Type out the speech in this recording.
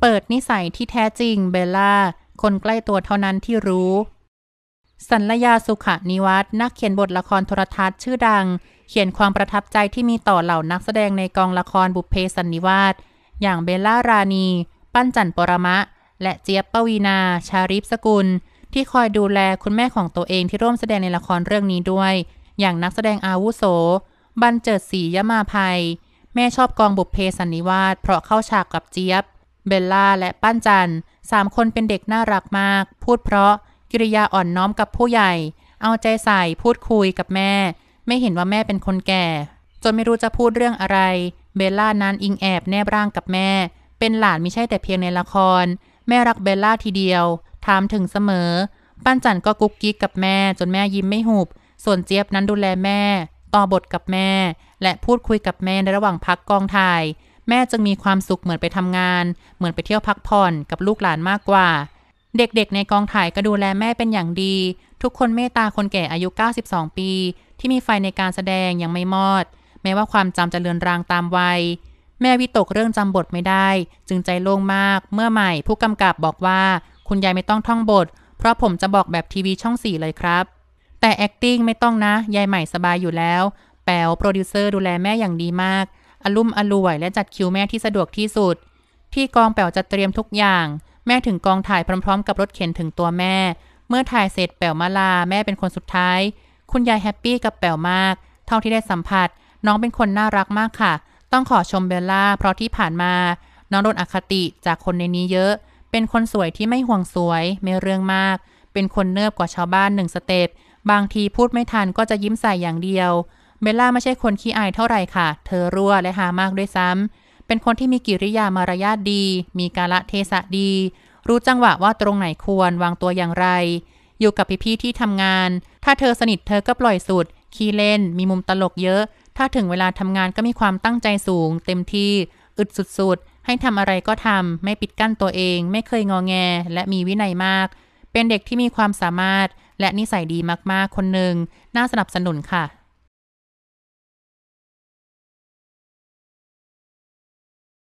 เปิดนิสัยที่แท้จริงเบลล่าคนใกล้ตัวเท่านั้นที่รู้ สัญญาสุขนิวัตนักเขียนบทละครโทรทัศน์ชื่อดัง เขียนความประทับใจที่มีต่อเหล่านักแสดงในกองละครบุพเพสันนิวาสอย่างเบลล่าราณี ปั้นจันปรมะ และเจี๊ยบปวีนาชาริฟสกุล ที่คอยดูแลคุณแม่ของตัวเองที่ร่วมแสดงในละครเรื่องนี้ด้วย อย่างนักแสดงอาวุโสบันเจิดศรียมาภัยแม่ชอบกองบุพเพสันนิวาสเพราะเข้าฉากกับเจี๊ยบเบลล่าและป้านจันสามคนเป็นเด็กน่ารักมาก พูดเพราะกิริยาอ่อนน้อมกับผู้ใหญ่ เอาใจใส่พูดคุยกับแม่ ไม่เห็นว่าแม่เป็นคนแก่ จนไม่รู้จะพูดเรื่องอะไร เบลล่านั้นอิงแอบแนบร่างกับแม่ เป็นหลานไม่ใช่แต่เพียงในละคร แม่รักเบลล่าทีเดียว ถามถึงเสมอป้านจันก็กุ๊กกิ๊กกับแม่จนแม่ยิ้มไม่หุบส่วนเจี๊ยบนั้นดูแลแม่ต่อบทกับแม่ และพูดคุยกับแม่ในระหว่างพักกองถ่ายแม่จึงมีความสุขเหมือนไปทำงาน เหมือนไปเที่ยวพักผ่อนกับลูกหลานมากกว่า เด็กๆ ในกองถ่ายก็ดูแลแม่เป็นอย่างดี ทุกคนเมตตาคนแก่อายุ 92 ปี ที่มีไฟในการแสดงยังไม่มอด แม้ว่าความจำจะเลือนรางตามวัย แม่วิตกเรื่องจำบทไม่ได้ จึงใจโล่งมาก เมื่อใหม่ผู้กำกับบอกว่า คุณยายไม่ต้องท่องบทเพราะผมจะบอกแบบทีวีช่องสี่เลยครับ แต่ acting ไม่ต้องนะยายใหม่สบายอยู่แล้ว แป๋วโปรดิวเซอร์ดูแลแม่อย่างดีมากอลุ่มอลวยและจัดคิวแม่ที่สะดวกที่สุด ที่กองแป๋วจะเตรียมทุกอย่าง แม่ถึงกองถ่ายพร้อมๆ กับรถเข็นถึงตัวแม่ เมื่อถ่ายเสร็จแป๋วมาลาแม่เป็นคนสุดท้าย คุณยายแฮปปี้กับแป๋วมาก เท่าที่ได้สัมผัส น้องเป็นคนน่ารักมากค่ะ ต้องขอชมเบลล่าเพราะที่ผ่านมา น้องโดนอคติจากคนในนี้เยอะ เป็นคนสวยที่ไม่ห่วงสวย ไม่เรื่องมาก เป็นคนเนิบกว่าชาวบ้านหนึ่งสเต็ปบางทีพูดไม่ทันก็จะยิ้มใส่อย่างเดียวเบลล่าไม่ใช่คนขี้อายเท่าไหร่ค่ะ เธอรั่วและหามากด้วยซ้ำ เป็นคนที่มีกิริยามารยาทดี มีกาละเทศะดี รู้จังหวะว่าตรงไหนควรวางตัวอย่างไร อยู่กับพี่ๆที่ทำงาน ถ้าเธอสนิทเธอก็ปล่อยสุด ขี้เล่น มีมุมตลกเยอะ ถ้าถึงเวลาทำงานก็มีความตั้งใจสูง เต็มที่ อึดสุดๆ ให้ทำอะไรก็ทำไม่ปิดกั้นตัวเอง ไม่เคยงอแง และมีวินัยมาก เป็นเด็กที่มีความสามารถและนิสัยดีมากๆ คนหนึ่งน่าสนับสนุนค่ะ